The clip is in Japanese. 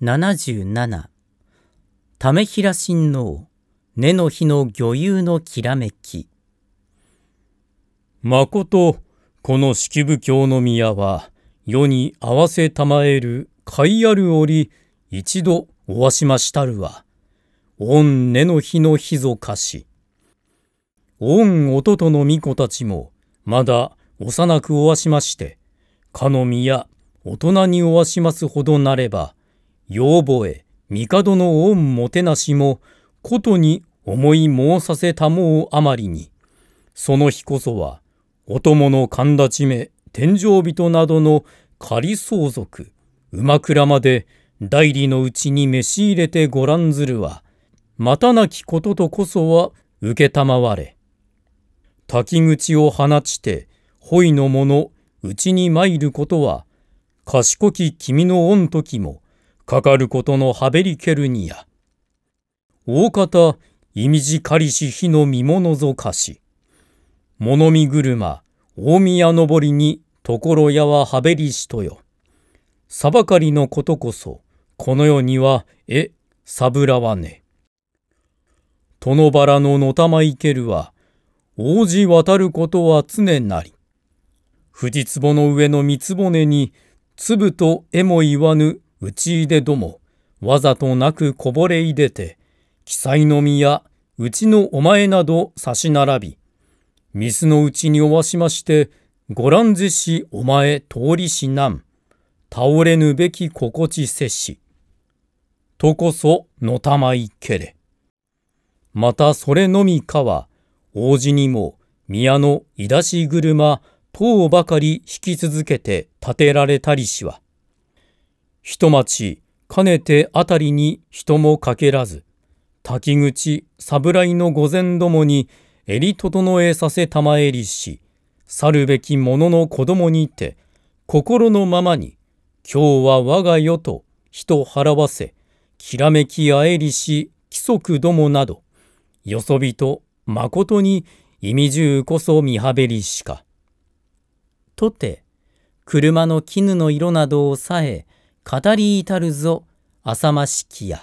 77為平親王根の日の御遊のきらめきまことこの式部教の宮は世に合わせたまえる甲斐ある折一度おわしましたるは御根の日の日ぞかし御弟の御子たちもまだ幼くおわしましてかの宮大人におわしますほどなればようぼえ、帝の御もてなしも、ことに思い申させたもうあまりに、その日こそは、お供の神立ち目、天井人などの仮相続、馬倉まで代理のうちに召し入れてごらんずるは、またなきこととこそは承れ。滝口を放ちて、ほいの者、うちに参ることは、賢き君の御時も、かかることのハベリケルニア大方いみじかりし火の身ものぞかし物見車大宮登りに所やはハベリしとよさばかりのことこそこの世にはえさぶらはね殿原ののたまいけるは王子渡ることは常なり富士壺の上の三つ骨に粒とえも言わぬ打ち入れども、わざとなくこぼれいでて、記載の実やうちのお前など差し並び、水のうちにおわしまして、ご覧ぜしお前通りしなん、倒れぬべき心地せし。とこそのたまいけれ。またそれのみかは、王子にも宮のいだし車等ばかり引き続けて建てられたりしは、待町、かねてあたりに人もかけらず、滝口、侍の御前どもに、襟整えさせたまえりし、去るべき者の子供にて、心のままに、今日は我が世と人払わせ、きらめきあえりし、規則どもなど、よそびと誠に意味重こそ見はべりしか。とて、車の絹の色などをさえ、語り至るぞ、浅ましきや。